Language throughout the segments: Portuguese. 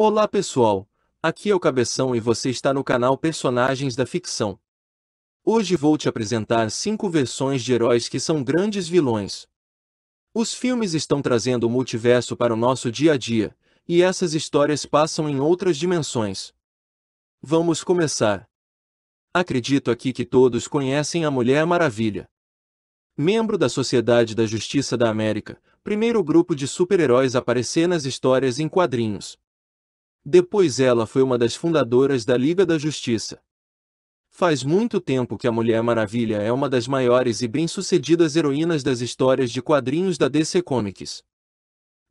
Olá pessoal, aqui é o Cabeção e você está no canal Personagens da Ficção. Hoje vou te apresentar 5 versões de heróis que são grandes vilões. Os filmes estão trazendo o multiverso para o nosso dia a dia, e essas histórias passam em outras dimensões. Vamos começar. Acredito aqui que todos conhecem a Mulher Maravilha. Membro da Sociedade da Justiça da América, primeiro grupo de super-heróis a aparecer nas histórias em quadrinhos. Depois ela foi uma das fundadoras da Liga da Justiça. Faz muito tempo que a Mulher Maravilha é uma das maiores e bem-sucedidas heroínas das histórias de quadrinhos da DC Comics.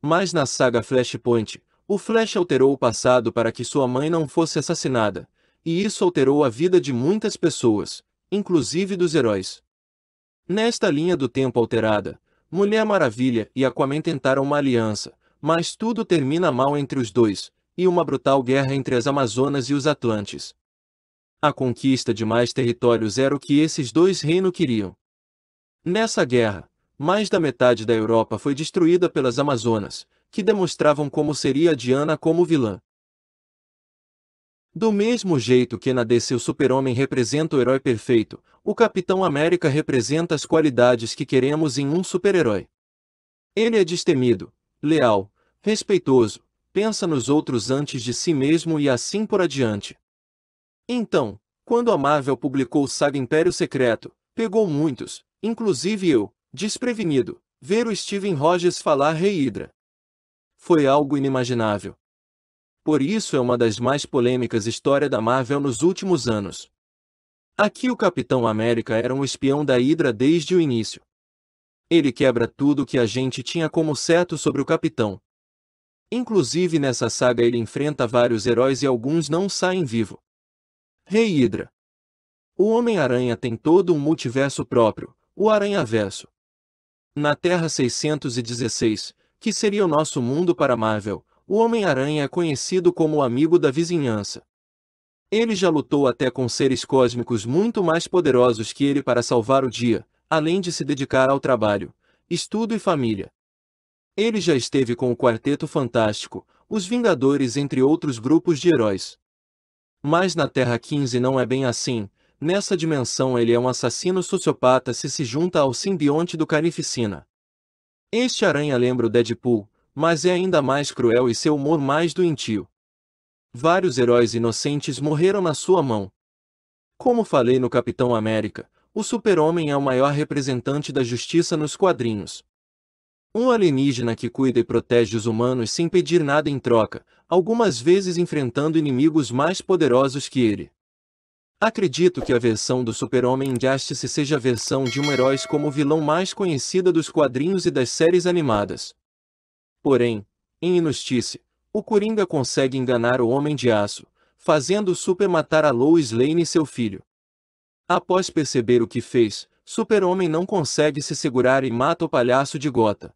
Mas na saga Flashpoint, o Flash alterou o passado para que sua mãe não fosse assassinada, e isso alterou a vida de muitas pessoas, inclusive dos heróis. Nesta linha do tempo alterada, Mulher Maravilha e Aquaman tentaram uma aliança, mas tudo termina mal entre os dois, e uma brutal guerra entre as Amazonas e os Atlantes. A conquista de mais territórios era o que esses dois reinos queriam. Nessa guerra, mais da metade da Europa foi destruída pelas Amazonas, que demonstravam como seria Diana como vilã. Do mesmo jeito que na DC o super-homem representa o herói perfeito, o Capitão América representa as qualidades que queremos em um super-herói. Ele é destemido, leal, respeitoso, pensa nos outros antes de si mesmo e assim por adiante. Então, quando a Marvel publicou Saga Império Secreto, pegou muitos, inclusive eu, desprevenido, ver o Steven Rogers falar Rei Hydra. Foi algo inimaginável. Por isso é uma das mais polêmicas histórias da Marvel nos últimos anos. Aqui o Capitão América era um espião da Hydra desde o início. Ele quebra tudo o que a gente tinha como certo sobre o Capitão, Inclusive nessa saga ele enfrenta vários heróis e alguns não saem vivo. Rei Hydra. O Homem-Aranha tem todo um multiverso próprio, o Aranhaverso. Na Terra 616, que seria o nosso mundo para Marvel, o Homem-Aranha é conhecido como o amigo da vizinhança. Ele já lutou até com seres cósmicos muito mais poderosos que ele para salvar o dia, além de se dedicar ao trabalho, estudo e família. Ele já esteve com o Quarteto Fantástico, os Vingadores entre outros grupos de heróis. Mas na Terra 15 não é bem assim, nessa dimensão ele é um assassino sociopata se se junta ao simbionte do Carnificina. Este aranha lembra o Deadpool, mas é ainda mais cruel e seu humor mais doentio. Vários heróis inocentes morreram na sua mão. Como falei no Capitão América, o Super-Homem é o maior representante da justiça nos quadrinhos. Um alienígena que cuida e protege os humanos sem pedir nada em troca, algumas vezes enfrentando inimigos mais poderosos que ele. Acredito que a versão do Super-Homem Injustice seja a versão de um herói como vilão mais conhecida dos quadrinhos e das séries animadas. Porém, em Injustice, o Coringa consegue enganar o Homem de Aço, fazendo Super matar a Lois Lane e seu filho. Após perceber o que fez, Super-Homem não consegue se segurar e mata o palhaço de Gota.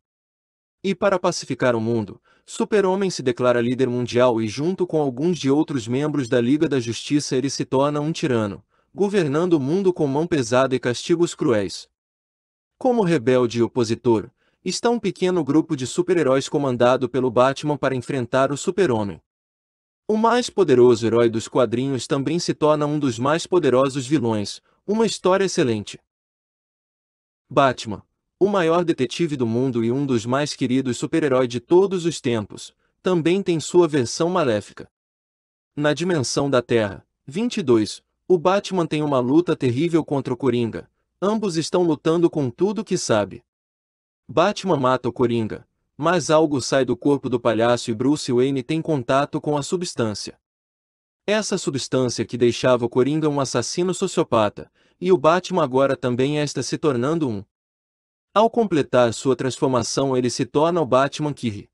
E para pacificar o mundo, Super-Homem se declara líder mundial e junto com alguns de outros membros da Liga da Justiça ele se torna um tirano, governando o mundo com mão pesada e castigos cruéis. Como rebelde e opositor, está um pequeno grupo de super-heróis comandado pelo Batman para enfrentar o Super-Homem. O mais poderoso herói dos quadrinhos também se torna um dos mais poderosos vilões, uma história excelente. Batman o maior detetive do mundo e um dos mais queridos super-herói de todos os tempos, também tem sua versão maléfica. Na dimensão da Terra, 22, o Batman tem uma luta terrível contra o Coringa. Ambos estão lutando com tudo que sabe. Batman mata o Coringa, mas algo sai do corpo do palhaço e Bruce Wayne tem contato com a substância. Essa substância que deixava o Coringa um assassino sociopata, e o Batman agora também está se tornando um. Ao completar sua transformação, ele se torna o Batman que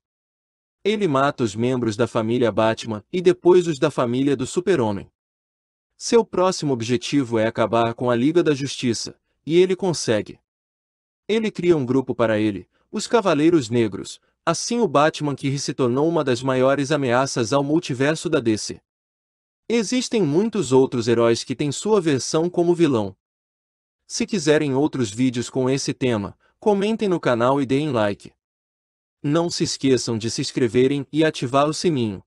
Ele mata os membros da família Batman e depois os da família do Super-Homem. Seu próximo objetivo é acabar com a Liga da Justiça, e ele consegue. Ele cria um grupo para ele, os Cavaleiros Negros, assim o Batman que se tornou uma das maiores ameaças ao multiverso da DC. Existem muitos outros heróis que têm sua versão como vilão. Se quiserem outros vídeos com esse tema, comentem no canal e deem like. Não se esqueçam de se inscreverem e ativar o sininho.